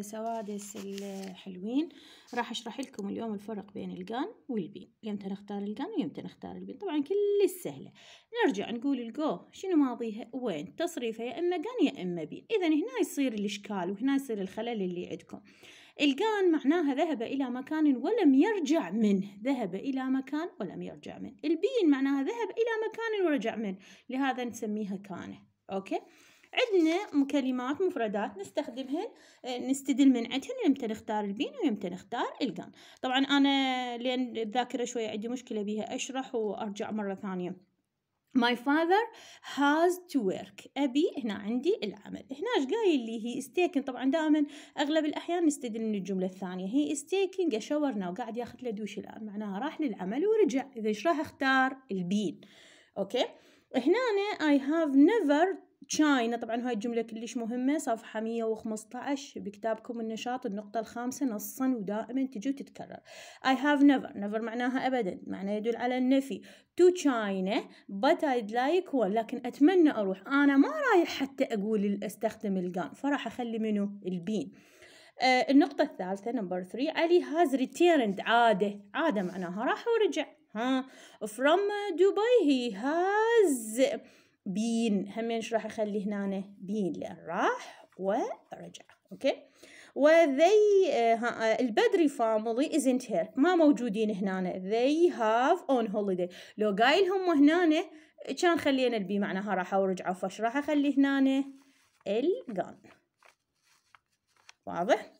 السوادس الحلوين راح اشرح لكم اليوم الفرق بين الجان والبين يمتى نختار الجان ويمتى نختار البين طبعا كل سهله نرجع نقول الجو شنو ماضيها وين تصريفها يا اما جان يا اما بين اذا هنا يصير الاشكال وهنا يصير الخلل اللي عندكم الجان معناها ذهب إلى مكان ولم يرجع منه ذهب إلى مكان ولم يرجع منه البين معناها ذهب إلى مكان ورجع منه لهذا نسميها كانه أوكي عندنا كلمات مفردات نستخدمهن آه، نستدل من عندهن يمتى نختار البين ويمتى نختار القان طبعا انا لان الذاكره شويه عندي مشكله بيها اشرح وارجع مره ثانيه My father has to work. أبي هنا عندي العمل. هنا ايش قايل لي هي is taking طبعا دائما أغلب الأحيان نستدل من الجملة الثانية. هي is taking a shower now. قاعد ياخذ له دوش الآن. معناها راح للعمل ورجع. إذا ايش راح أختار؟ البين. أوكي؟ هنا I have never تشاينا طبعا هاي الجملة كلش مهمة صفحة 115 بكتابكم النشاط النقطة الخامسة نصا ودائما تجي وتتكرر I have never never معناها أبدا معناه يدل على النفي to China but I'd like one لكن أتمنى أروح أنا ما رايح حتى أقول أستخدم الجان فراح أخلي منه البين آه النقطة الثالثة نمبر 3 علي has returned عادة عادة معناها راح ورجع ها from دبي he has بين همين شو راح اخلي هنا بين لان راح ورجع اوكي وذي آه، آه، البدري فاميلي ازنت هير ما موجودين هنا ذي هاف اون هوليدي لو قايلهم هنا كان خلينا البي معناها راحوا ورجعوا فش راح اخلي هنا الجان واضح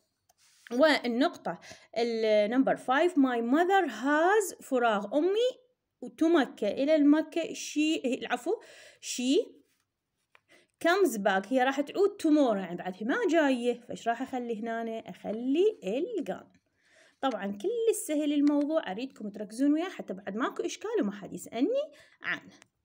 والنقطة النمبر 5 ماي مذر هاز فراغ أمي وتمكة إلى المكة شي العفو شي comes back هي راح تعود تمور يعني بعد ما جاية فإيش راح أخلي هنا أخلي الجان طبعا كل السهل الموضوع أريدكم تركزون وياه حتى بعد ماكو إشكال وما حد يسألني عنه